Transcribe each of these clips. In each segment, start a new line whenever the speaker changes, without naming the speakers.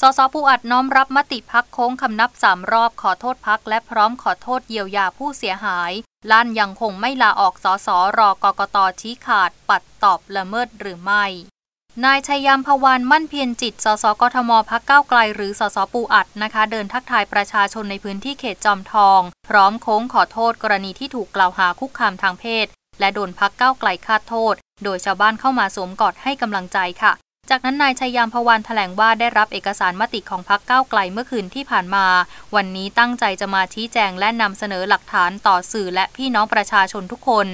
สสปูอัดน้อมรับมติพักโค้ง คำนับสามรอบขอโทษพัก และพร้อมขอโทษเยียวยาผู้เสียหายลั่นยังคงไม่ลาออกสสรอกกตชี้ขาดปัดตอบละเมิดหรือไม่ นาย ชัยยามพวานมั่นเพียรจิตสสกทมพักเก้าไกล หรือสสปูอัดนะคะ เดินทักทายประชาชนในพื้นที่เขตจอมทองพร้อมโค้งขอโทษกรณีที่ถูกกล่าวหาคุกคามทางเพศ และโดนพักเก้าไกลคาดโทษ โดยชาวบ้านเข้ามาสวมกอดให้กำลังใจค่ะจากนั้นนายชัยยามพวันแถลงว่าได้รับเอกสารมติของพักเก้าไกลเมื่อคืนที่ผ่านมา วันนี้ตั้งใจจะมาชี้แจงและนำเสนอหลักฐานต่อสื่อและพี่น้องประชาชนทุกคน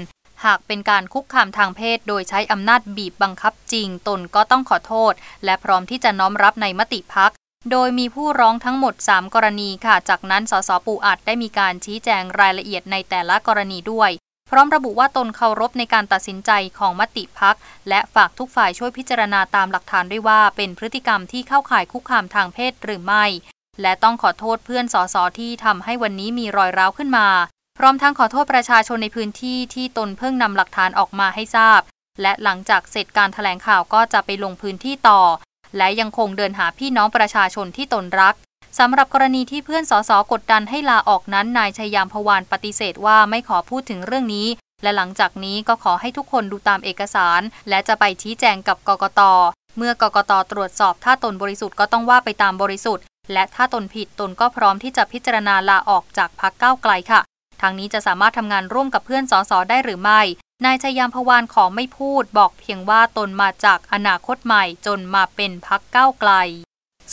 หากเป็นการคุกคามทางเพศ โดยใช้อำนาจบีบบังคับจริงตนก็ต้องขอโทษ และพร้อมที่จะน้อมรับในมติพัก โดยมีผู้ร้องทั้งหมด 3 กรณีค่ะ จากนั้นสสปูอัดได้มีการชี้แจงรายละเอียดในแต่ละกรณีด้วยพร้อมระบุว่าตนเคารพในการตัดสินใจของมติพักและฝากทุกฝ่ายช่วยพิจารณาตามหลักฐานด้วยว่าเป็นพฤติกรรมที่เข้าข่ายคุกคามทางเพศหรือไม่ และต้องขอโทษเพื่อนสสที่ทำให้วันนี้มีรอยร้าวขึ้นมา พร้อมทั้งขอโทษประชาชนในพื้นที่ ที่ตนเพิ่งนำหลักฐานออกมาให้ทราบ และหลังจากเสร็จการถแถลงข่าวก็จะไปลงพื้นที่ต่อ และยังคงเดินหาพี่น้องประชาชนที่ตนรักสำหรับกรณีที่เพื่อนสสกดดันให้ลาออกนั้น นายชัยยามพวานปฏิเสธว่าไม่ขอพูดถึงเรื่องนี้ และหลังจากนี้ก็ขอให้ทุกคนดูตามเอกสาร และจะไปชี้แจงกับกกต เมื่อกกตตรวจสอบถ้าตนบริสุทธิ์ก็ต้องว่าไปตามบริสุทธิ์ และถ้าตนผิดตนก็พร้อมที่จะพิจารณาลาออกจากพักเก้าไกลค่ะ ทางนี้จะสามารถทำงานร่วมกับเพื่อนสสได้หรือไม่ นายชัยามพวานขอไม่พูด บอกเพียงว่าตนมาจากอนาคตใหม่ จนมาเป็นพักเก้าไกล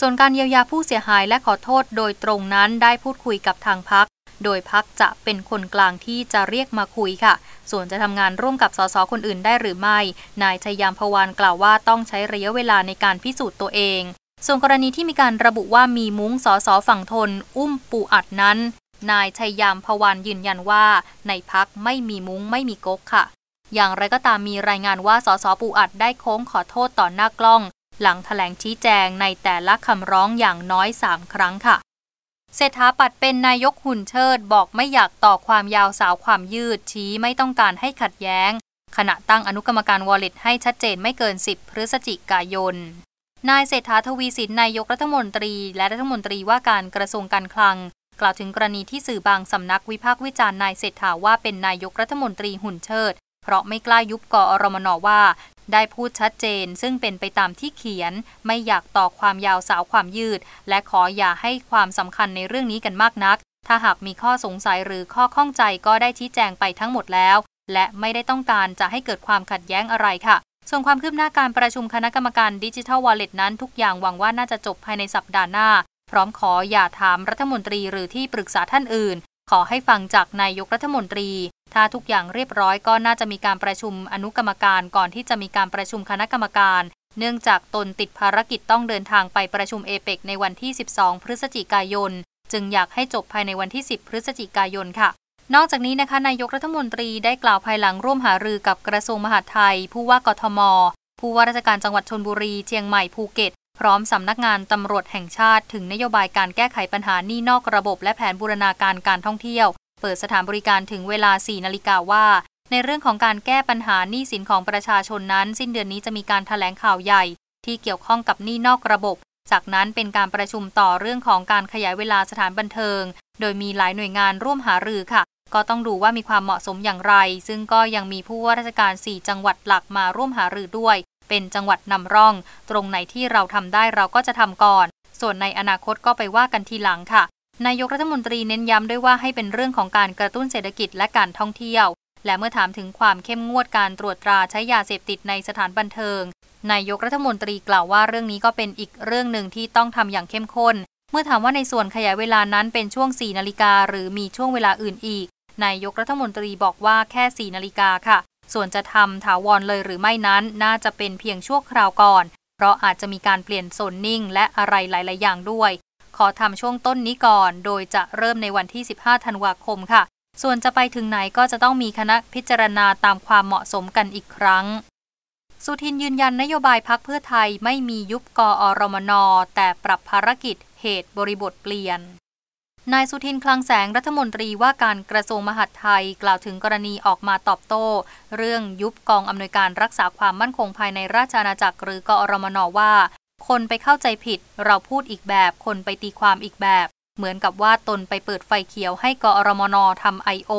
ส่วนการเยียวยาผู้เสียหายและขอโทษโดยตรงนั้นได้พูดคุยกับทางพัก โดยพักจะเป็นคนกลางที่จะเรียกมาคุยค่ะ ส่วนจะทำงานร่วมกับสสคนอื่นได้หรือไม่ นายชัยยามพวานกล่าวว่าต้องใช้ระยะเวลาในการพิสูจน์ตัวเอง ส่วนกรณีที่มีการระบุว่ามีมุ้งสสฝั่งทน อุ้มปูอัดนั้น นายชัยามพวานยืนยันว่า ในพักไม่มีมุ้งไม่มีก๊กค่ะ อย่างไรก็ตามมีรายงานว่าสสปูอัดได้โค้งขอโทษต่อหน้ากล้องหลังถแถลงชี้แจงในแต่ละคำร้องอย่างน้อย 3 ครั้งค่ะ เศรษฐาปัดเป็นนายกหุ่นเชิด บอกไม่อยากต่อความยาวสาวความยืดชี้ไม่ต้องการให้ขัดแย้ง ขณะตั้งอนุกรรมการวอลเล็ตให้ชัดเจนไม่เกิน 10 พฤศจิกายน นายเศรษฐาทวีสินนายกรัฐมนตรีและรัฐมนตรีว่าการกระทรวงการคลัง กล่าวถึงกรณีที่สื่อบางสำนักวิพากษ์วิจารณ์นายเศรษฐาว่าเป็นนายกรัฐมนตรีหุ่นเชิดเพราะไม่กล้ายุบกอรมนว่า ได้พูดชัดเจน ซึ่งเป็นไปตามที่เขียน ไม่อยากต่อความยาวสาวความยืด และขออย่าให้ความสำคัญในเรื่องนี้กันมากนัก ถ้าหากมีข้อสงสัยหรือข้อข้องใจก็ได้ชี้แจงไปทั้งหมดแล้ว และไม่ได้ต้องการจะให้เกิดความขัดแย้งอะไรค่ะ ส่วนความคืบหน้าการประชุมคณะกรรมการดิจิทัลวอลเล็ตนั้น ทุกอย่างหวังว่าน่าจะจบภายในสัปดาห์หน้า พร้อมขออย่าถามรัฐมนตรีหรือที่ปรึกษาท่านอื่น ขอให้ฟังจากนายกรัฐมนตรีถ้าทุกอย่างเรียบร้อยก็น่าจะมีการประชุมอนุกรรมการก่อนที่จะมีการประชุมคณะกรรมการ เนื่องจากตนติดภารกิจต้องเดินทางไปประชุมเอเปกในวันที่ 12 พฤศจิกายน จึงอยากให้จบภายในวันที่ 10 พฤศจิกายนค่ะ นอกจากนี้นะคะนายกรัฐมนตรีได้กล่าวภายหลังร่วมหารือกับกระทรวงมหาดไทย ผู้ว่ากทม ผู้ว่าราชการจังหวัดชนบุรีเชียงใหม่ภูเก็ตพร้อมสำนักงานตำรวจแห่งชาติ ถึงนโยบายการแก้ไขปัญหานี่นอกระบบและแผนบูรณาการการท่องเที่ยวเปิดสถานบริการถึงเวลา 4 นาฬิกาว่า ในเรื่องของการแก้ปัญหาหนี้สินของประชาชนนั้น สิ้นเดือนนี้จะมีการถแถลงข่าวใหญ่ ที่เกี่ยวข้องกับหนี้นอกระบบ จากนั้นเป็นการประชุมต่อเรื่องของการขยายเวลาสถานบันเทิง โดยมีหลายหน่วยงานร่วมหารือค่ะ ก็ต้องดูว่ามีความเหมาะสมอย่างไร ซึ่งก็ยังมีผู้ว่าราชการ 4 จังหวัดหลักมาร่วมหารือด้วย เป็นจังหวัดนำร่อง ตรงไหนที่เราทำได้เราก็จะทำก่อน ส่วนในอนาคตก็ไปว่ากันทีหลังค่ะนายกรัฐมนตรีเน้นย้ำด้วยว่าให้เป็นเรื่องของการกระตุ้นเศรษฐกิจและการท่องเที่ยว และเมื่อถามถึงความเข้มงวดการตรวจตราใช้ยาเสพติดในสถานบันเทิง นายกรัฐมนตรีกล่าวว่าเรื่องนี้ก็เป็นอีกเรื่องหนึ่งที่ต้องทำอย่างเข้มข้น เมื่อถามว่าในส่วนขยายเวลานั้นเป็นช่วง4นาฬิกาหรือมีช่วงเวลาอื่นอีก นายกรัฐมนตรีบอกว่าแค่4นาฬิกาค่ะ ส่วนจะทำถาวรเลยหรือไม่นั้นน่าจะเป็นเพียงชั่วคราวก่อน เพราะอาจจะมีการเปลี่ยนโซนนิ่งและอะไรหลายๆ อย่างด้วยขอทำช่วงต้นนี้ก่อน โดยจะเริ่มในวันที่ 15 ธันวาคมค่ะ ส่วนจะไปถึงไหนก็จะต้องมีคณะพิจารณาตามความเหมาะสมกันอีกครั้ง สุทินยืนยันนโยบายพักเพื่อไทยไม่มียุบกอรมนอ แต่ปรับภารกิจเหตุบริบทเปลี่ยน นายสุทินคลังแสงรัฐมนตรีว่าการกระทรวงมหาดไทยกล่าวถึงกรณีออกมาตอบโต้ เรื่องยุบกองอำนวยการรักษาความมั่นคงภายในราชอาณาจักรหรือกอรมนว่าคนไปเข้าใจผิด เราพูดอีกแบบคนไปตีความอีกแบบ เหมือนกับว่าตนไปเปิดไฟเขียวให้กอรมนทำไอโอ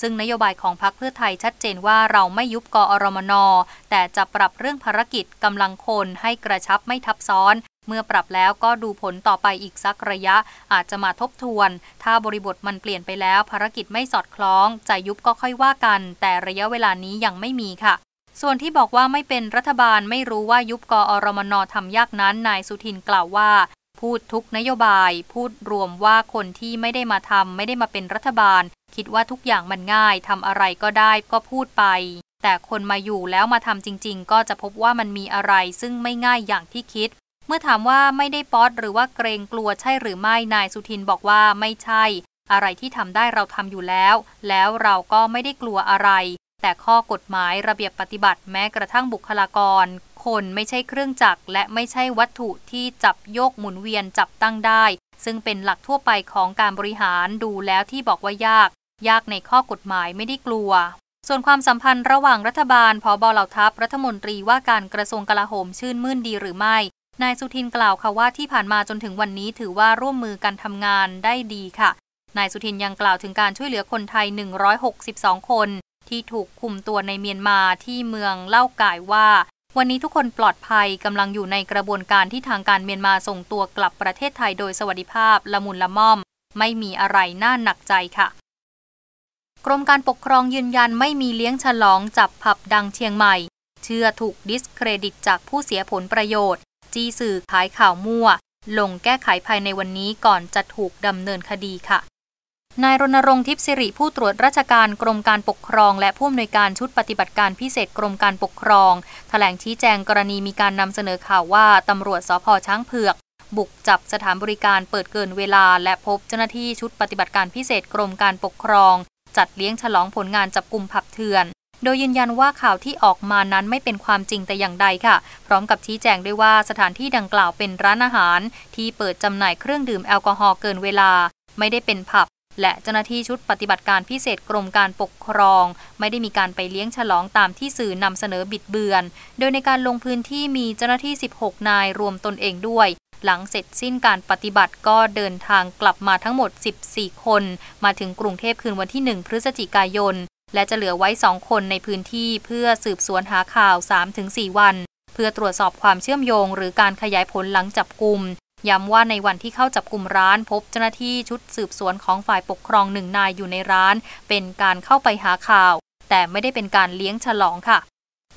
ซึ่งนโยบายของพรรคเพื่อไทยชัดเจนว่าเราไม่ยุบกอรมนแต่จะปรับเรื่องภารกิจกำลังคนให้กระชับไม่ทับซ้อน เมื่อปรับแล้วก็ดูผลต่อไปอีกสักระยะอาจจะมาทบทวน ถ้าบริบทมันเปลี่ยนไปแล้ว ภารกิจไม่สอดคล้องจะยุบก็ค่อยว่ากัน แต่ระยะเวลานี้ยังไม่มีค่ะส่วนที่บอกว่าไม่เป็นรัฐบาลไม่รู้ว่ายุบกอรมนทำยากนั้น นายสุทินกล่าวว่า พูดทุกนโยบาย พูดรวมว่าคนที่ไม่ได้มาทำไม่ได้มาเป็นรัฐบาล คิดว่าทุกอย่างมันง่ายทำอะไรก็ได้ก็พูดไป แต่คนมาอยู่แล้วมาทำจริงๆ ก็จะพบว่ามันมีอะไรซึ่งไม่ง่ายอย่างที่คิด เมื่อถามว่าไม่ได้ป๊อตหรือว่าเกรงกลัวใช่หรือไม่นายสุทินบอกว่าไม่ใช่ อะไรที่ทำได้เราทำอยู่แล้ว แล้วเราก็ไม่ได้กลัวอะไรแต่ข้อกฎหมายระเบียบปฏิบัติแม้กระทั่งบุคลากร คนไม่ใช่เครื่องจักรและไม่ใช่วัตถุที่จับโยกหมุนเวียนจับตั้งได้ ซึ่งเป็นหลักทั่วไปของการบริหารดูแล้วที่บอกว่ายาก ยากในข้อกฎหมายไม่ได้กลัว ส่วนความสัมพันธ์ระหว่างรัฐบาลพอบอเหล่าทัพ รัฐมนตรีว่าการกระทรวงกลาโหมชื่นมื่นดีหรือไม่นายสุทินกล่าวค่ะว่าที่ผ่านมาจนถึงวันนี้ถือว่าร่วมมือกันทำงานได้ดีค่ะนายสุทินยังกล่าวถึงการช่วยเหลือคนไทย 162 คนที่ถูกคุมตัวในเมียนมาที่เมืองเล่ากายว่า วันนี้ทุกคนปลอดภัยกำลังอยู่ในกระบวนการที่ทางการเมียนมาส่งตัวกลับประเทศไทยโดยสวัสดิภาพ ละมุนละม่อม ไม่มีอะไรน่าหนักใจค่ะ กรมการปกครองยืนยันไม่มีเลี้ยงฉลองจับผับดังเชียงใหม่ เชื่อถูกดิสเครดิตจากผู้เสียผลประโยชน์ จี้สื่อขายข่าวมั่ว ลงแก้ไขภายในวันนี้ก่อนจะถูกดำเนินคดีค่ะนายรณรงค์ทิพย์สิริผู้ตรวจราชการกรมการปกครอง และผู้อำนวยการชุดปฏิบัติการพิเศษกรมการปกครองถแถลงชี้แจงกรณีมีการนำเสนอข่าวว่าตำรวจสพช้างเผือก บุกจับสถานบริการเปิดเกินเวลาและพบเจ้าหน้าที่ชุดปฏิบัติการพิเศษกรมการปกครอง จัดเลี้ยงฉลองผลงานจับกลุ่มผับเถื่อน โดยยืนยันว่าข่าวที่ออกมานั้นไม่เป็นความจริงแต่อย่างใดค่ะ พร้อมกับชี้แจงด้วยว่าสถานที่ดังกล่าวเป็นร้านอาหารที่เปิดจำหน่ายเครื่องดื่มแอลกอฮอล์เกินเวลา ไม่ได้เป็นผับและเจ้าหน้าที่ชุดปฏิบัติการพิเศษกรมการปกครอง ไม่ได้มีการไปเลี้ยงฉลองตามที่สื่อนำเสนอบิดเบือน โดยในการลงพื้นที่มีเจ้าหน้าที่ 16 นายรวมตนเองด้วย หลังเสร็จสิ้นการปฏิบัติก็เดินทางกลับมาทั้งหมด 14 คน มาถึงกรุงเทพคืนวันที่ 1 พฤศจิกายน และจะเหลือไว้ 2 คนในพื้นที่เพื่อสืบสวนหาข่าว 3-4 วัน เพื่อตรวจสอบความเชื่อมโยง หรือการขยายผลหลังจับกลุ่มย้ำว่าในวันที่เข้าจับกลุ่มร้าน พบเจ้าหน้าที่ชุดสืบสวนของฝ่ายปกครองหนึ่งนายอยู่ในร้าน เป็นการเข้าไปหาข่าว แต่ไม่ได้เป็นการเลี้ยงฉลองค่ะ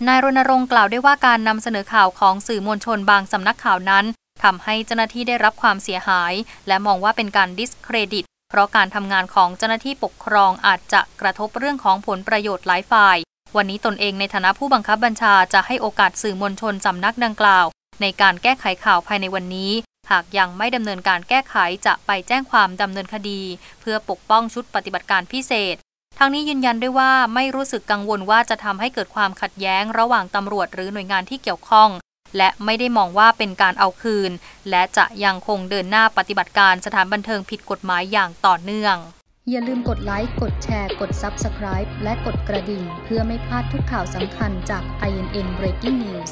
นายรณรงค์กล่าวได้ว่าการนำเสนอข่าวของสื่อมวลชนบางสำนักข่าวนั้นทำให้เจ้าหน้าที่ได้รับความเสียหาย และมองว่าเป็นการดิสเครดิตเพราะการทำงานของเจ้าหน้าที่ปกครองอาจจะกระทบเรื่องของผลประโยชน์หลายฝ่าย วันนี้ตนเองในฐานะผู้บังคับบัญชาจะให้โอกาสสื่อมวลชนสำนักดังกล่าว ในการแก้ไขข่าวภายในวันนี้หากยังไม่ดำเนินการแก้ไขจะไปแจ้งความดำเนินคดี เพื่อปกป้องชุดปฏิบัติการพิเศษทางนี้ยืนยันด้วยว่าไม่รู้สึกกังวลว่าจะทำให้เกิดความขัดแย้งระหว่างตำรวจหรือหน่วยงานที่เกี่ยวข้อง และไม่ได้มองว่าเป็นการเอาคืน และจะยังคงเดินหน้าปฏิบัติการสถานบันเทิงผิดกฎหมายอย่างต่อเนื่อง อย่าลืมกดไลค์ กดแชร์ กด Subscribe และกดกระดิ่งเพื่อไม่พลาดทุกข่าวสำคัญจาก INN Breaking News